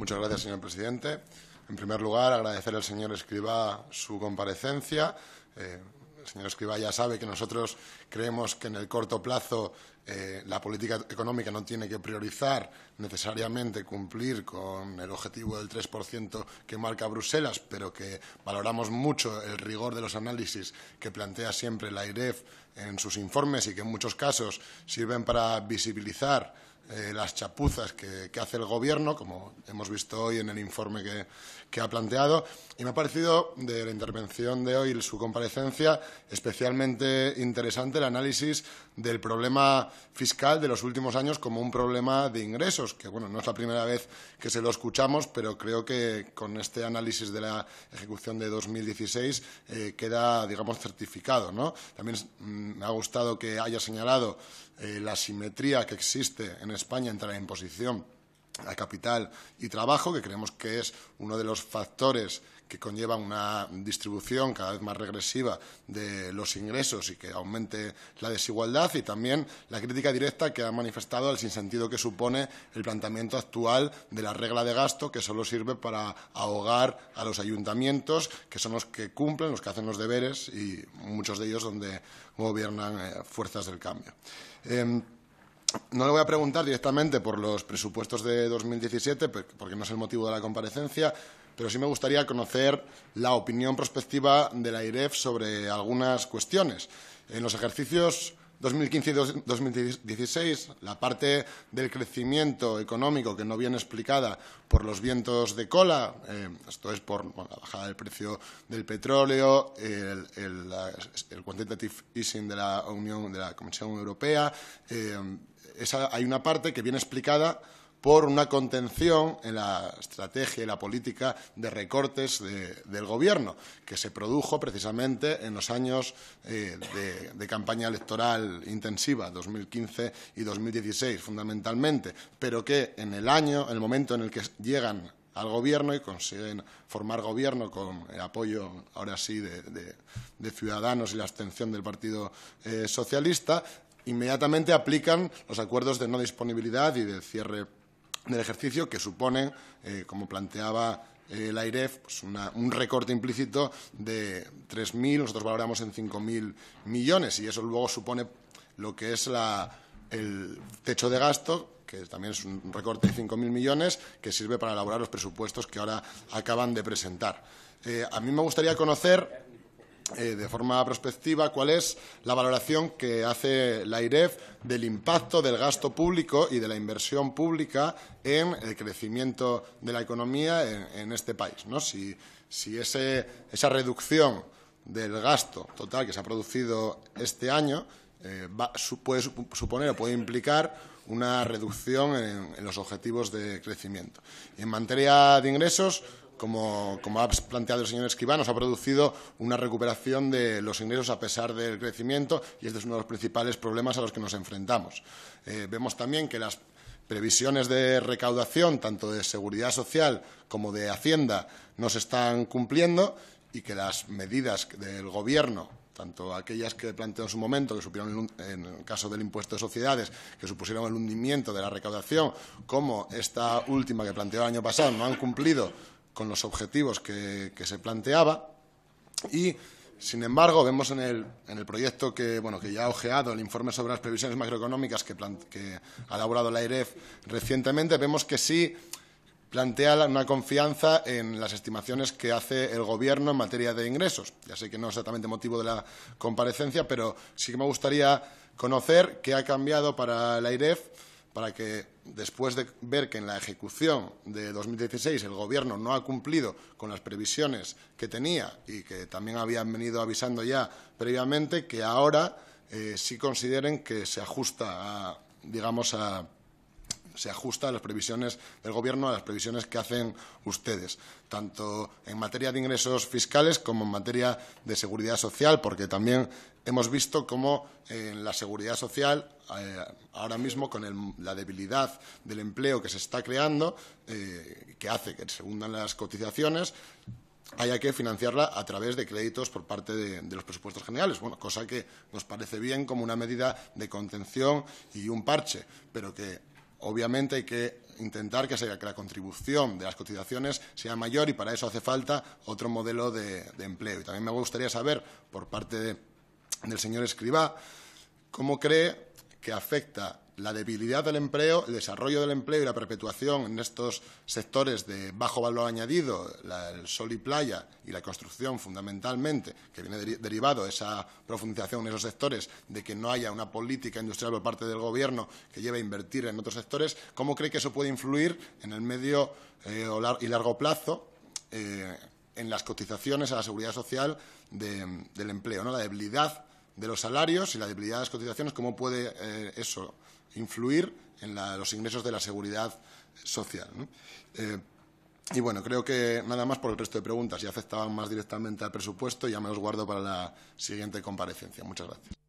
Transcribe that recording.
Muchas gracias, señor presidente. En primer lugar, agradecer al señor Escribá su comparecencia. Eh, el señor Escribá ya sabe que nosotros creemos que en el corto plazo eh, la política económica no tiene que priorizar necesariamente cumplir con el objetivo del 3% que marca Bruselas, pero que valoramos mucho el rigor de los análisis que plantea siempre la IREF en sus informes y que en muchos casos sirven para visibilizar eh, las chapuzas que, hace el Gobierno, como hemos visto hoy en el informe que, ha planteado. Y me ha parecido, de la intervención de hoy, su comparecencia, especialmente interesante el análisis del problema fiscal de los últimos años como un problema de ingresos, que bueno, no es la primera vez que se lo escuchamos, pero creo que con este análisis de la ejecución de 2016 eh, queda, digamos, certificado. ¿no? También mm, me ha gustado que haya señalado eh, la simetría que existe en España entra en posición a capital y trabajo, que creemos que es uno de los factores que conlleva una distribución cada vez más regresiva de los ingresos y que aumente la desigualdad y también la crítica directa que ha manifestado al sinsentido que supone el planteamiento actual de la regla de gasto que solo sirve para ahogar a los ayuntamientos que son los que cumplen, los que hacen los deberes y muchos de ellos donde gobiernan eh, fuerzas del cambio. Em, no le voy a preguntar directamente por los presupuestos de 2017, porque no es el motivo de la comparecencia, pero sí me gustaría conocer la opinión prospectiva de la IREF sobre algunas cuestiones. En los ejercicios 2015 y 2016, la parte del crecimiento económico que no viene explicada por los vientos de cola, eh, esto es por la bajada del precio del petróleo, el, quantitative easing de la Unión, de la Comisión Europea, eh, hay una parte que viene explicada por una contención en la estrategia y la política de recortes del Gobierno, que se produjo precisamente en los años eh, de, campaña electoral intensiva, 2015 y 2016 fundamentalmente, pero que en el año, en el momento en el que llegan al Gobierno y consiguen formar Gobierno con el apoyo, ahora sí, de, Ciudadanos y la abstención del Partido eh, Socialista, inmediatamente aplican los acuerdos de no disponibilidad y de cierre del ejercicio que suponen, eh, como planteaba el eh, AIREF, pues un recorte implícito de 3.000, nosotros valoramos en 5.000 millones y eso luego supone lo que es el techo de gasto, que también es un recorte de 5.000 millones, que sirve para elaborar los presupuestos que ahora acaban de presentar. Eh, a mí me gustaría conocer eh, de forma prospectiva cuál es la valoración que hace la IREF del impacto del gasto público y de la inversión pública en el crecimiento de la economía en, este país. ¿no? Si, si ese, esa reducción del gasto total que se ha producido este año eh, puede suponer o puede implicar una reducción en los objetivos de crecimiento. En materia de ingresos, como, ha planteado el señor Escribano, se ha producido una recuperación de los ingresos a pesar del crecimiento y este es uno de los principales problemas a los que nos enfrentamos. Eh, vemos también que las previsiones de recaudación, tanto de seguridad social como de Hacienda, no se están cumpliendo y que las medidas del Gobierno, tanto aquellas que planteó en su momento, que supieron en el caso del impuesto de sociedades, que supusieron el hundimiento de la recaudación, como esta última que planteó el año pasado, no han cumplido con los objetivos que, se planteaba y sin embargo, vemos en el, en el, proyecto que, bueno, que ya ha ojeado el informe sobre las previsiones macroeconómicas que, que ha elaborado la IREF recientemente, vemos que sí plantea una confianza en las estimaciones que hace el Gobierno en materia de ingresos. Ya sé que no es exactamente motivo de la comparecencia, pero sí que me gustaría conocer qué ha cambiado para la IREF para que después de ver que en la ejecución de 2016 el Gobierno no ha cumplido con las previsiones que tenía y que también habían venido avisando ya previamente, que ahora eh, sí consideren que se ajusta a, digamos, a se ajusta a las previsiones del Gobierno, a las previsiones que hacen ustedes, tanto en materia de ingresos fiscales como en materia de seguridad social, porque también hemos visto cómo en eh, la seguridad social, eh, ahora mismo con la debilidad del empleo que se está creando, eh, que hace que se hundan las cotizaciones, haya que financiarla a través de créditos por parte de, de, los presupuestos generales. Bueno, cosa que nos parece bien como una medida de contención y un parche, pero que Obviamente hay que intentar que, que la contribución de las cotizaciones sea mayor y para eso hace falta otro modelo de, empleo. Y también me gustaría saber, por parte del señor Escribá, cómo cree que afecta la debilidad del empleo, el desarrollo del empleo y la perpetuación en estos sectores de bajo valor añadido, la, el sol y playa y la construcción fundamentalmente, que viene derivado de esa profundización en esos sectores, de que no haya una política industrial por parte del Gobierno que lleve a invertir en otros sectores, ¿cómo cree que eso puede influir en el medio eh, y largo plazo? Eh, en las cotizaciones a la seguridad social del empleo, ¿no? la debilidad de los salarios y la debilidad de las cotizaciones, cómo puede eh, eso influir en los ingresos de la seguridad social. Eh, y bueno, creo que nada más por el resto de preguntas. Ya afectaban más directamente al presupuesto y ya me los guardo para la siguiente comparecencia. Muchas gracias.